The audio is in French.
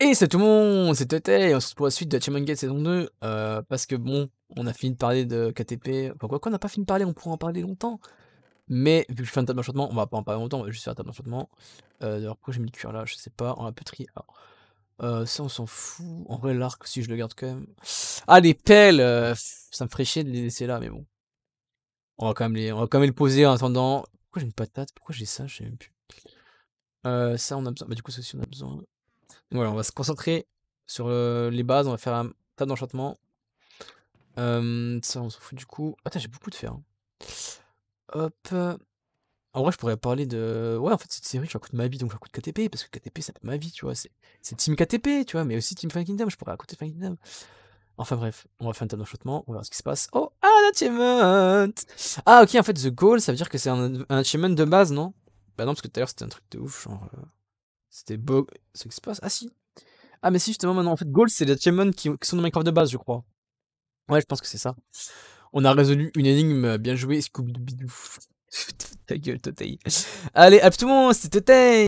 Et c'est tout le monde, c'était et on se retrouve pour la suite de Achievement Gate saison 2, euh, parce que bon, on a fini de parler de KTP, enfin quoi qu'on n'a pas fini de parler, on pourrait en parler longtemps, mais vu que je fais un table d'enchantement, on va pas en parler longtemps, on va juste faire un table d'enchantement, euh, d'ailleurs pourquoi j'ai mis le cuir là, je sais pas, on l'a un euh, ça on s'en fout, en vrai l'arc si je le garde quand même, ah les pelles, euh, ça me ferait chier de les laisser là, mais bon, on va quand même les, quand même poser en attendant, pourquoi j'ai une patate, pourquoi j'ai ça, je sais même plus, ça on a besoin, bah du coup ça aussi on a besoin... Voilà, on va se concentrer sur les bases, on va faire un table d'enchantement. ça, on s'en fout du coup. Attends, j'ai beaucoup de fer. Hein. Hop. En vrai, je pourrais parler de. Ouais, en fait, cette série, je coûte ma vie, donc je KTP, parce que KTP, ça c'est ma vie, tu vois. C'est Team KTP, tu vois, mais aussi Team Final Kingdom, je pourrais raconter Find Kingdom. Enfin bref, on va faire un table d'enchantement, on va voir ce qui se passe. Oh, un achievement Ah, ok, en fait, The Goal, ça veut dire que c'est un, un, achievement de base, non Bah non, parce que tout à l'heure, c'était un truc de ouf, genre. Euh, c'était beau Ce qui se passe Ah si Ah, mais si, justement, maintenant, en fait, gold c'est les achievements qui, sont dans Minecraft de base, je crois. Ouais, je pense que c'est ça. On a résolu une énigme. Bien joué, Scooby-Doo. Ta gueule, Totei. Allez, à tout le monde, c'était Totei